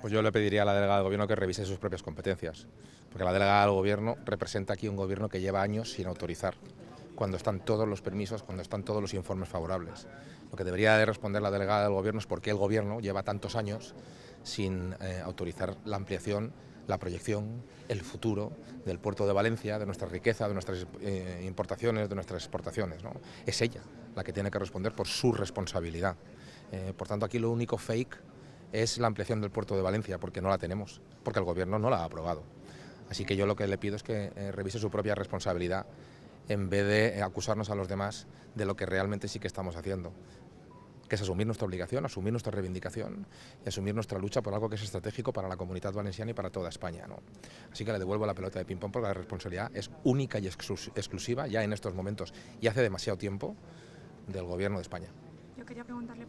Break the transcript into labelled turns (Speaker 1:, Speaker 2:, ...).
Speaker 1: Pues yo le pediría a la delegada del gobierno que revise sus propias competencias, porque la delegada del gobierno representa aquí un gobierno que lleva años sin autorizar, cuando están todos los permisos, cuando están todos los informes favorables. Lo que debería de responder la delegada del gobierno es por qué el gobierno lleva tantos años sin eh, autorizar la ampliación la proyección, el futuro del puerto de Valencia, de nuestra riqueza, de nuestras eh, importaciones, de nuestras exportaciones. Es ella la que tiene que responder por su responsabilidad. Eh, por tanto, aquí lo único fake es la ampliación del puerto de Valencia, porque no la tenemos, porque el Gobierno no la ha aprobado. Así que yo lo que le pido es que eh, revise su propia responsabilidad en vez de eh, acusarnos a los demás de lo que realmente sí que estamos haciendo, que es asumir nuestra obligación, asumir nuestra reivindicación y asumir nuestra lucha por algo que es estratégico para la comunidad valenciana y para toda España. Así que le devuelvo la pelota de ping-pong porque la responsabilidad es única y exclusiva ya en estos momentos y hace demasiado tiempo del Gobierno
Speaker 2: de España.
Speaker 3: Yo quería preguntarle